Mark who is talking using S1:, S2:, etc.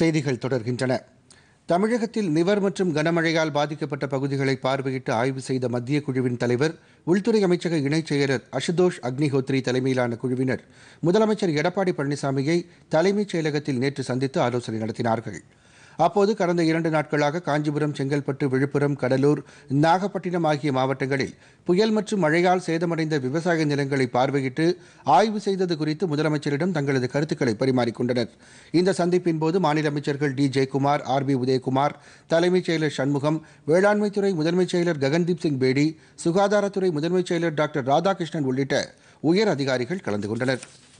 S1: செய்திகள் தொடர்கின்றன தமிழகத்தில் நிவர் மற்றும் கனமழையால் பாதிக்கப்பட்ட பகுதிகளை பார்வையிட்டு ஆய்வு செய்த மத்திய குழுவின் தலைவர் உள்துறை அமைச்சக இணைச் செயலர் அசுதோஷ் அக்னிஹோத்ரி தலைமையிலான குழுவினர் முதலமைச்சர் எடப்பாடி பழனிசாமியை தலைமைச் செயலகத்தில் நேற்று சந்தித்து ஆலோசனை நடத்தினார்கள் அப்போது கடந்த இரண்டு நாட்களாக காஞ்சிபுரம் செங்கல்பட்டு விழுப்புரம் கடலூர் நாகப்பட்டினம் ஆகிய மாவட்டங்களில் புயல் மற்றும் மழையால் சேதமடைந்த விவசாய நிலங்களை பார்வையிட்டு ஆய்வு செய்தது குறித்து முதலமைச்சரிடம் தங்களது கருத்துக்களை பரிமாறிக்கொண்டனர் இந்த சந்திப்பின் போது மாநில அமைச்சர்கள் D Jayakumar R B Udhayakumar தலைமைச் செயலர் சண்முகம் வேளாண்மைத்துறை முதன்மைச் செயலர் ககன்தீப் சிங் பேடி சுகாதாரத்துறை முதன்மைச் செயலர் டாக்டர் ராதாகிருஷ்ணன் உள்ளிட்ட உயர் அதிகாரிகள் கலந்து கொண்டனர்